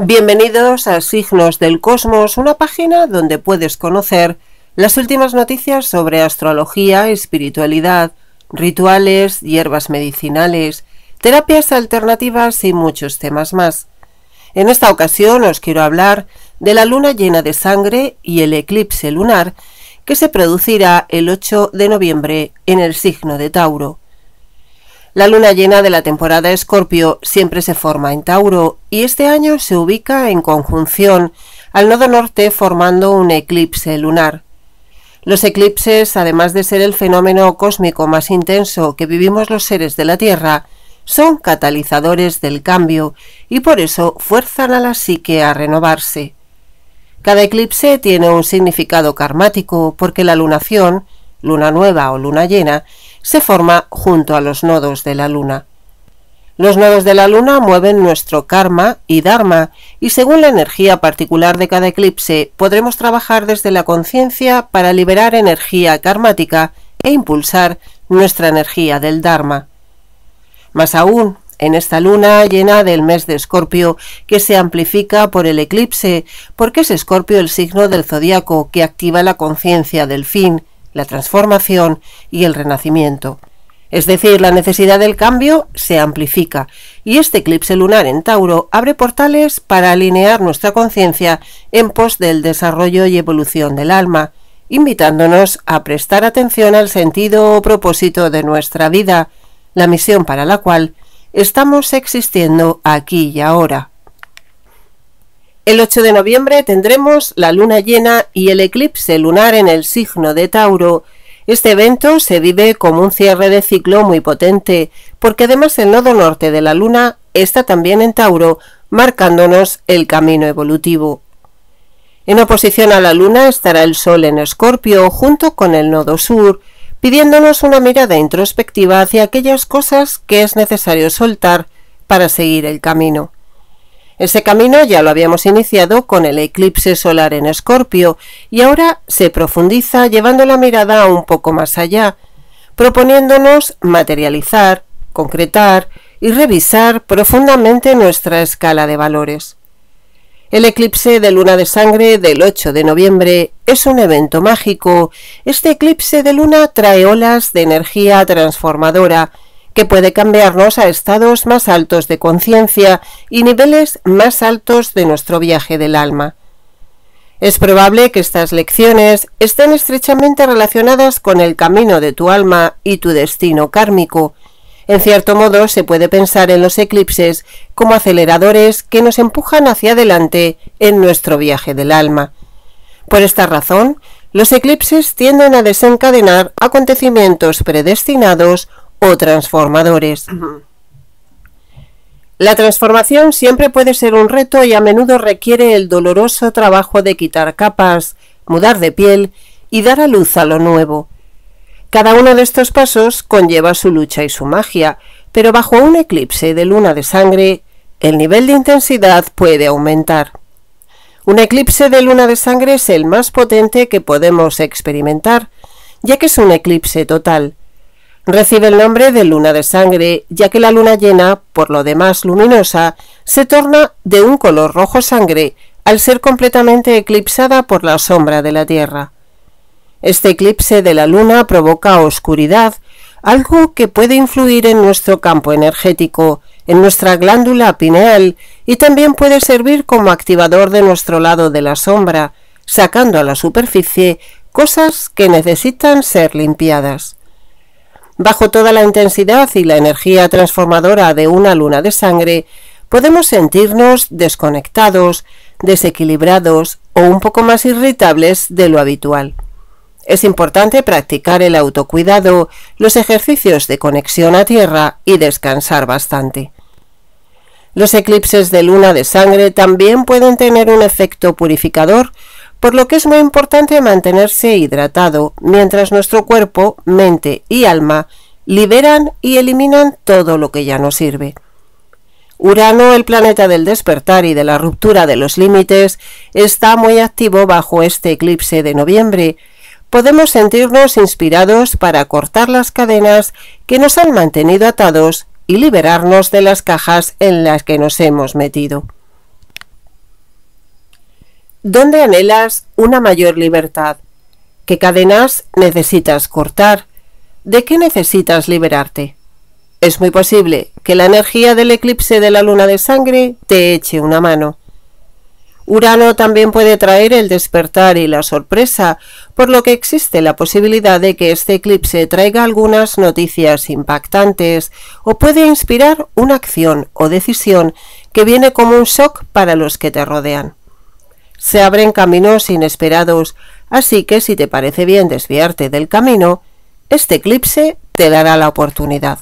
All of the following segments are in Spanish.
Bienvenidos a Signos del Cosmos, una página donde puedes conocer las últimas noticias sobre astrología, espiritualidad, rituales, hierbas medicinales, terapias alternativas y muchos temas más. En esta ocasión os quiero hablar de la luna llena de sangre y el eclipse lunar que se producirá el 8 de noviembre en el signo de Tauro. La luna llena de la temporada Escorpio siempre se forma en Tauro y este año se ubica en conjunción al nodo norte formando un eclipse lunar. Los eclipses, además de ser el fenómeno cósmico más intenso que vivimos los seres de la Tierra, son catalizadores del cambio y por eso fuerzan a la psique a renovarse. Cada eclipse tiene un significado karmático porque la lunación, luna nueva o luna llena, se forma junto a los nodos de la luna. Los nodos de la luna mueven nuestro karma y dharma y según la energía particular de cada eclipse podremos trabajar desde la conciencia para liberar energía karmática e impulsar nuestra energía del dharma. Más aún, en esta luna llena del mes de Escorpio, que se amplifica por el eclipse, porque es Escorpio el signo del zodiaco que activa la conciencia del fin, la transformación y el renacimiento. Es decir, la necesidad del cambio se amplifica y este eclipse lunar en Tauro abre portales para alinear nuestra conciencia en pos del desarrollo y evolución del alma, invitándonos a prestar atención al sentido o propósito de nuestra vida, la misión para la cual estamos existiendo aquí y ahora. El 8 de noviembre tendremos la luna llena y el eclipse lunar en el signo de Tauro. Este evento se vive como un cierre de ciclo muy potente, porque además el nodo norte de la luna está también en Tauro, marcándonos el camino evolutivo. En oposición a la luna estará el sol en Escorpio junto con el nodo sur, pidiéndonos una mirada introspectiva hacia aquellas cosas que es necesario soltar para seguir el camino ese camino ya lo habíamos iniciado con el eclipse solar en Escorpio y ahora se profundiza llevando la mirada un poco más allá, proponiéndonos materializar, concretar y revisar profundamente nuestra escala de valores. El eclipse de luna de sangre del 8 de noviembre es un evento mágico. Este eclipse de luna trae olas de energía transformadora, que puede cambiarnos a estados más altos de conciencia y niveles más altos de nuestro viaje del alma. Es probable que estas lecciones estén estrechamente relacionadas con el camino de tu alma y tu destino kármico. En cierto modo, se puede pensar en los eclipses como aceleradores que nos empujan hacia adelante en nuestro viaje del alma. Por esta razón, los eclipses tienden a desencadenar acontecimientos predestinados o transformadores. La transformación siempre puede ser un reto y a menudo requiere el doloroso trabajo de quitar capas, mudar de piel y dar a luz a lo nuevo. Cada uno de estos pasos conlleva su lucha y su magia, pero bajo un eclipse de luna de sangre, el nivel de intensidad puede aumentar. Un eclipse de luna de sangre es el más potente que podemos experimentar, ya que es un eclipse total. Recibe el nombre de luna de sangre, ya que la luna llena, por lo demás luminosa, se torna de un color rojo sangre al ser completamente eclipsada por la sombra de la Tierra. Este eclipse de la luna provoca oscuridad, algo que puede influir en nuestro campo energético, en nuestra glándula pineal y también puede servir como activador de nuestro lado de la sombra, sacando a la superficie cosas que necesitan ser limpiadas. Bajo toda la intensidad y la energía transformadora de una luna de sangre, podemos sentirnos desconectados, desequilibrados o un poco más irritables de lo habitual. Es importante practicar el autocuidado, los ejercicios de conexión a tierra y descansar bastante. Los eclipses de luna de sangre también pueden tener un efecto purificador por lo que es muy importante mantenerse hidratado mientras nuestro cuerpo, mente y alma liberan y eliminan todo lo que ya no sirve. Urano, el planeta del despertar y de la ruptura de los límites, está muy activo bajo este eclipse de noviembre. Podemos sentirnos inspirados para cortar las cadenas que nos han mantenido atados y liberarnos de las cajas en las que nos hemos metido. ¿Dónde anhelas una mayor libertad? ¿Qué cadenas necesitas cortar? ¿De qué necesitas liberarte? Es muy posible que la energía del eclipse de la luna de sangre te eche una mano. Urano también puede traer el despertar y la sorpresa, por lo que existe la posibilidad de que este eclipse traiga algunas noticias impactantes o puede inspirar una acción o decisión que viene como un shock para los que te rodean se abren caminos inesperados, así que si te parece bien desviarte del camino, este eclipse te dará la oportunidad.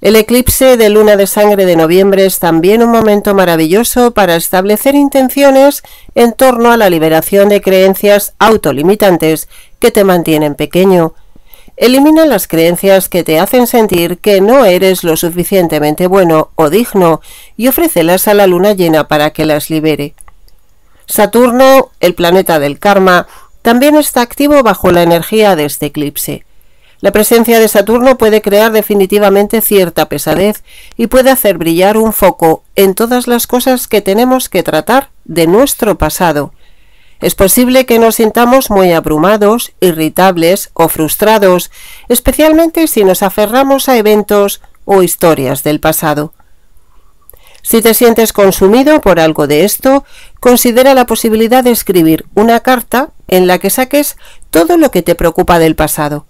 El eclipse de luna de sangre de noviembre es también un momento maravilloso para establecer intenciones en torno a la liberación de creencias autolimitantes que te mantienen pequeño. Elimina las creencias que te hacen sentir que no eres lo suficientemente bueno o digno y ofrécelas a la luna llena para que las libere. Saturno, el planeta del karma, también está activo bajo la energía de este eclipse. La presencia de Saturno puede crear definitivamente cierta pesadez y puede hacer brillar un foco en todas las cosas que tenemos que tratar de nuestro pasado. Es posible que nos sintamos muy abrumados, irritables o frustrados, especialmente si nos aferramos a eventos o historias del pasado. Si te sientes consumido por algo de esto, considera la posibilidad de escribir una carta en la que saques todo lo que te preocupa del pasado.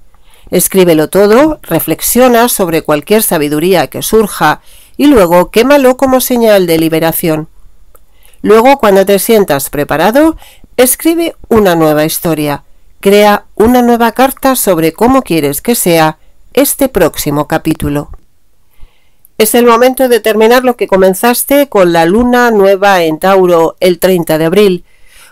Escríbelo todo, reflexiona sobre cualquier sabiduría que surja y luego quémalo como señal de liberación. Luego, cuando te sientas preparado, escribe una nueva historia. Crea una nueva carta sobre cómo quieres que sea este próximo capítulo. Es el momento de terminar lo que comenzaste con la luna nueva en Tauro el 30 de abril.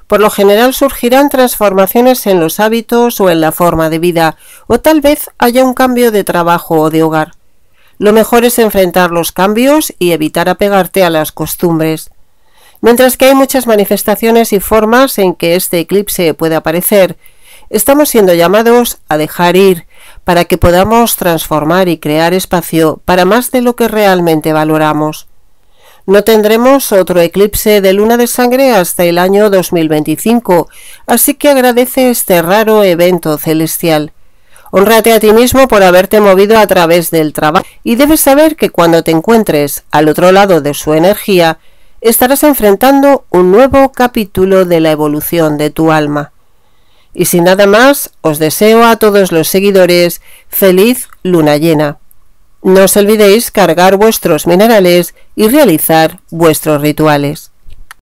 Por lo general surgirán transformaciones en los hábitos o en la forma de vida, o tal vez haya un cambio de trabajo o de hogar. Lo mejor es enfrentar los cambios y evitar apegarte a las costumbres. Mientras que hay muchas manifestaciones y formas en que este eclipse puede aparecer, estamos siendo llamados a dejar ir, para que podamos transformar y crear espacio para más de lo que realmente valoramos. No tendremos otro eclipse de luna de sangre hasta el año 2025, así que agradece este raro evento celestial. Honrate a ti mismo por haberte movido a través del trabajo y debes saber que cuando te encuentres al otro lado de su energía, estarás enfrentando un nuevo capítulo de la evolución de tu alma. Y sin nada más, os deseo a todos los seguidores feliz luna llena. No os olvidéis cargar vuestros minerales y realizar vuestros rituales.